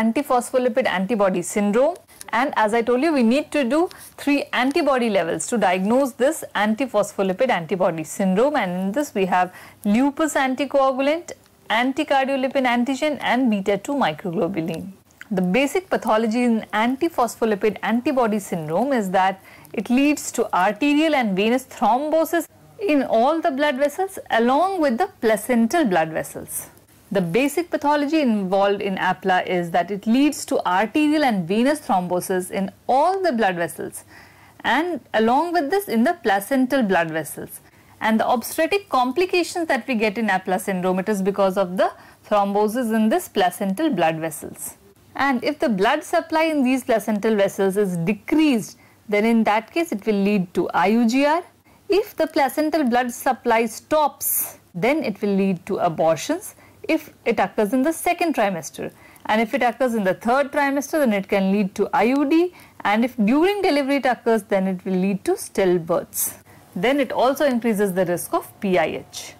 Antiphospholipid antibody syndrome and as I told you we need to do three antibody levels to diagnose this antiphospholipid antibody syndrome and in this we have lupus anticoagulant, anticardiolipin antigen and beta 2 microglobulin. The basic pathology in antiphospholipid antibody syndrome is that it leads to arterial and venous thrombosis in all the blood vessels along with the placental blood vessels. The basic pathology involved in APLA is that it leads to arterial and venous thrombosis in all the blood vessels and along with this in the placental blood vessels. And the obstetric complications that we get in APLA syndrome, it is because of the thrombosis in this placental blood vessels. And if the blood supply in these placental vessels is decreased, then in that case it will lead to IUGR, if the placental blood supply stops, then it will lead to abortions if it occurs in the second trimester. And if it occurs in the third trimester, then it can lead to IUD. And if during delivery it occurs, then it will lead to stillbirths. Then it also increases the risk of PIH.